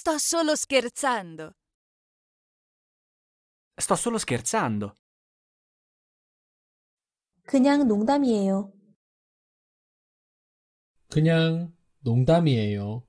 Sto solo scherzando. Sto solo scherzando. 그냥 농담이에요. 그냥 농담이에요.